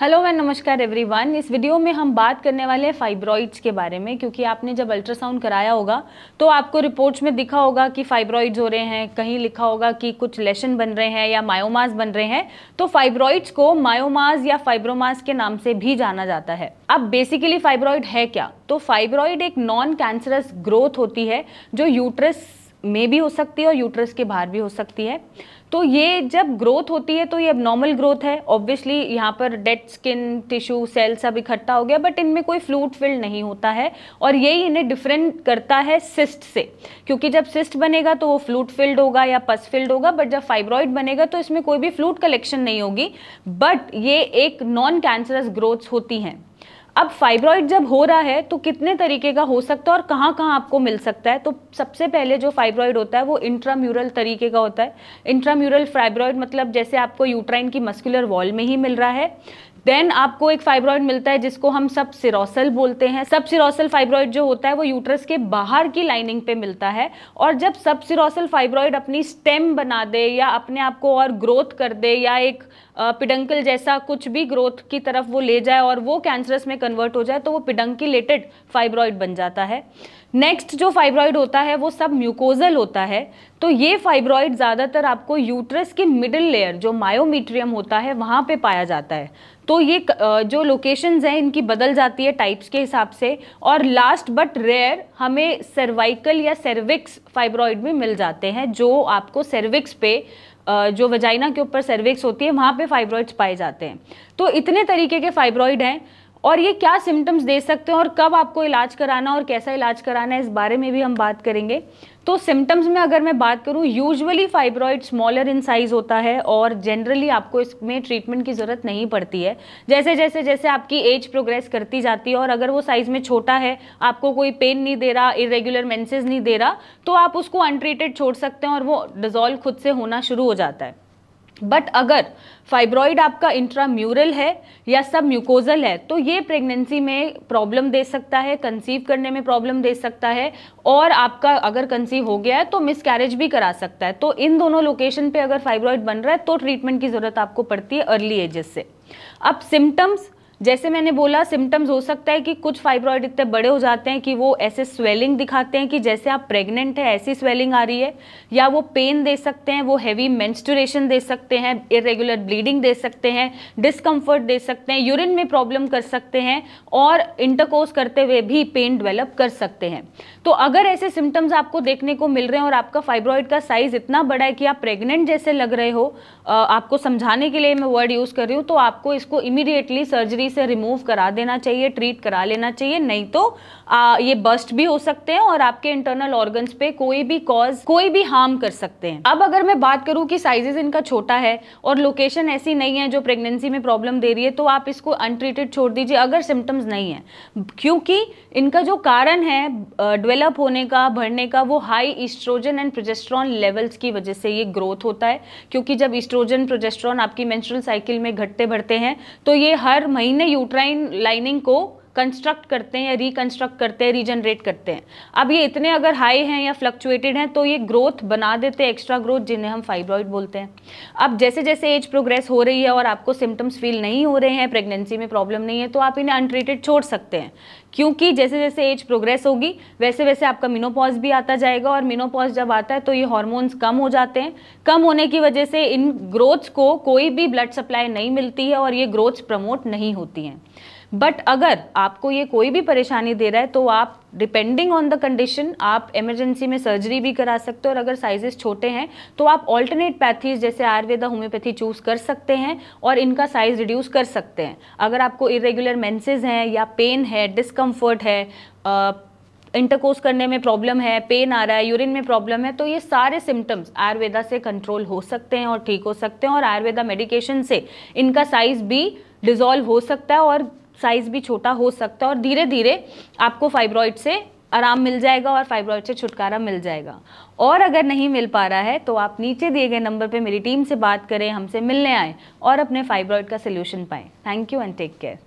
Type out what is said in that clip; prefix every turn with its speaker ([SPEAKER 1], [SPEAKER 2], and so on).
[SPEAKER 1] hello and नमस्कार everyone इस video में हम बात करने वाले हैं फाइब्रॉइड्स के बारे में क्योंकि आपने जब अल्ट्रासाउंड कराया होगा तो आपको रिपोर्ट्स में दिखा होगा कि फाइब्रॉइड्स हो रहे हैं कहीं लिखा होगा कि कुछ लेशन बन रहे हैं या मायोमास बन रहे हैं तो फाइब्रॉइड्स को मायोमास या फाइब्रोमास के नाम से भी जाना जाता है अब बेसिकली फाइब्रॉइड है क्या तो फाइब्रॉइड एक नॉन कैंसरस ग्रोथ होती है जो यूट्रस में भी हो सकती है और यूट्रस के बाहर भी हो सकती है तो ये जब ग्रोथ होती है तो ये अब नॉर्मल ग्रोथ है ऑब्वियसली यहाँ पर डेड स्किन टिश्यू सेल सब इकट्ठा हो गया बट इनमें कोई फ्लूट फिल नहीं होता है और यही इन्हें डिफरेंट करता है सिस्ट से क्योंकि जब सिस्ट बनेगा तो वो फ्लूट फिल्ड होगा या पस फिल्ड होगा बट जब फाइब्रॉइड बनेगा तो इसमें कोई भी फ्लूट कलेक्शन नहीं होगी बट ये एक नॉन कैंसरस ग्रोथ्स होती हैं अब फाइब्रॉइड जब हो रहा है तो कितने तरीके का हो सकता है और कहाँ कहाँ आपको मिल सकता है तो सबसे पहले जो फाइब्रॉइड होता है वो इंट्राम्यूरल तरीके का होता है इंट्राम्यूरल फाइब्रॉइड मतलब जैसे आपको यूट्राइन की मस्कुलर वॉल में ही मिल रहा है देन आपको एक फाइब्रॉइड मिलता है जिसको हम सब सिरोसल बोलते हैं सब सिरोसल फाइब्रॉइड जो होता है वो यूट्रस के बाहर की लाइनिंग पे मिलता है और जब सब सिरोसल फाइब्रॉइड अपनी स्टेम बना दे या अपने आप को और ग्रोथ कर दे या एक पिडंकल जैसा कुछ भी ग्रोथ की तरफ वो ले जाए और वो कैंसरस में कन्वर्ट हो जाए तो वो पिडंकिलेटेड फाइब्रॉइड बन जाता है नेक्स्ट जो फाइब्रॉइड होता है वो सब म्यूकोजल होता है तो ये फाइब्रॉइड ज़्यादातर आपको यूट्रस की मिडिल लेयर जो मायोमीट्रियम होता है वहाँ पे पाया जाता है तो ये जो लोकेशंस हैं इनकी बदल जाती है टाइप्स के हिसाब से और लास्ट बट रेयर हमें सर्वाइकल या सर्विक्स फाइब्रॉइड भी मिल जाते हैं जो आपको सर्विक्स पे जो वजाइना के ऊपर सर्विक्स होती है वहाँ पर फाइब्रॉइड्स पाए जाते हैं तो इतने तरीके के फाइब्रॉइड हैं और ये क्या सिम्टम्स दे सकते हैं और कब आपको इलाज कराना और कैसा इलाज कराना है इस बारे में भी हम बात करेंगे तो सिम्टम्स में अगर मैं बात करूँ usually fibroid smaller in size होता है और जनरली आपको इसमें ट्रीटमेंट की ज़रूरत नहीं पड़ती है जैसे जैसे जैसे आपकी एज प्रोग्रेस करती जाती है और अगर वो साइज़ में छोटा है आपको कोई पेन नहीं दे रहा इरेगुलर मेंसेज नहीं दे रहा तो आप उसको अनट्रीटेड छोड़ सकते हैं और वो डिजॉल्व खुद से होना शुरू हो जाता है बट अगर फाइब्रॉइड आपका इंट्राम्यूरल है या सब म्यूकोजल है तो ये प्रेगनेंसी में प्रॉब्लम दे सकता है कंसीव करने में प्रॉब्लम दे सकता है और आपका अगर कंसीव हो गया है तो मिसकैरेज भी करा सकता है तो इन दोनों लोकेशन पे अगर फाइब्रॉइड बन रहा है तो ट्रीटमेंट की ज़रूरत आपको पड़ती है अर्ली एजेस से अब सिम्टम्स जैसे मैंने बोला सिम्टम्स हो सकता है कि कुछ फाइब्रॉइड इतने बड़े हो जाते हैं कि वो ऐसे स्वेलिंग दिखाते हैं कि जैसे आप प्रेग्नेंट है ऐसी स्वेलिंग आ रही है या वो पेन दे सकते हैं वो हैवी मेंस्टोरेशन दे सकते हैं इरेगुलर ब्लीडिंग दे सकते हैं डिस्कम्फर्ट दे सकते हैं यूरिन में प्रॉब्लम कर सकते हैं और इंटरकोर्स करते हुए भी पेन डेवलप कर सकते हैं तो अगर ऐसे सिम्टम्स आपको देखने को मिल रहे हैं और आपका फाइब्रॉइड का साइज इतना बड़ा है कि आप प्रेग्नेंट जैसे लग रहे हो आपको समझाने के लिए मैं वर्ड यूज़ कर रही हूँ तो आपको इसको इमीडिएटली सर्जरी सर्जरी से रिमूव करा देना चाहिए ट्रीट करा लेना चाहिए नहीं तो आ, ये बस्ट भी हो सकते हैं और आपके इंटरनल ऑर्गन्स पे कोई भी कॉज कोई भी हार्म कर सकते हैं अब अगर मैं बात करूँ कि साइजेस इनका छोटा है और लोकेशन ऐसी नहीं है जो प्रेगनेंसी में प्रॉब्लम दे रही है तो आप इसको अनट्रीटेड छोड़ दीजिए अगर सिम्टम्स नहीं है क्योंकि इनका जो कारण है डेवलप होने का बढ़ने का वो high estrogen and progesterone levels की वजह से ये ग्रोथ होता है क्योंकि जब ईस्ट्रोजन प्रोजेस्ट्रॉन आपकी मेंस्ट्रुअल साइकिल में घटते बढ़ते हैं तो ये हर महीने हमने यूट्राइन लाइनिंग को कंस्ट्रक्ट करते हैं या रिकन्स्ट्रक्ट करते हैं रीजनरेट करते हैं अब ये इतने अगर हाई हैं या फ्लक्चुएटेड हैं तो ये ग्रोथ बना देते हैं एक्स्ट्रा ग्रोथ जिन्हें हम फाइब्रॉइड बोलते हैं अब जैसे जैसे एज प्रोग्रेस हो रही है और आपको सिम्टम्स फील नहीं हो रहे हैं प्रेगनेंसी में प्रॉब्लम नहीं है तो आप इन्हें अनट्रीटेड छोड़ सकते हैं क्योंकि जैसे जैसे एज प्रोग्रेस होगी वैसे वैसे आपका मिनोपॉज भी आता जाएगा और मिनोपॉज जब आता है तो ये हॉर्मोन्स कम हो जाते हैं कम होने की वजह से इन ग्रोथ्स को कोई भी ब्लड सप्लाई नहीं मिलती है और ये ग्रोथ्स प्रमोट नहीं होती हैं बट अगर आपको ये कोई भी परेशानी दे रहा है तो आप डिपेंडिंग ऑन द कंडीशन आप इमरजेंसी में सर्जरी भी करा सकते हो और अगर साइजेस छोटे हैं तो आप ऑल्टरनेट पैथीज जैसे आयुर्वेदा होम्योपैथी चूज़ कर सकते हैं और इनका साइज रिड्यूस कर सकते हैं अगर आपको इरेगुलर मेंसेस हैं या पेन है डिस्कम्फर्ट है आ, इंटरकोर्स करने में प्रॉब्लम है पेन आ रहा है यूरिन में प्रॉब्लम है तो ये सारे सिम्टम्स आयुर्वेदा से कंट्रोल हो सकते हैं और ठीक हो सकते हैं और आयुर्वेदा मेडिकेशन से इनका साइज़ भी डिज़ोल्व हो सकता है और साइज भी छोटा हो सकता है और धीरे धीरे आपको फाइब्रॉइड से आराम मिल जाएगा और फाइब्रॉइड से छुटकारा मिल जाएगा और अगर नहीं मिल पा रहा है तो आप नीचे दिए गए नंबर पे मेरी टीम से बात करें हमसे मिलने आएँ और अपने फाइब्रॉइड का सोल्यूशन पाएँ thank you and take care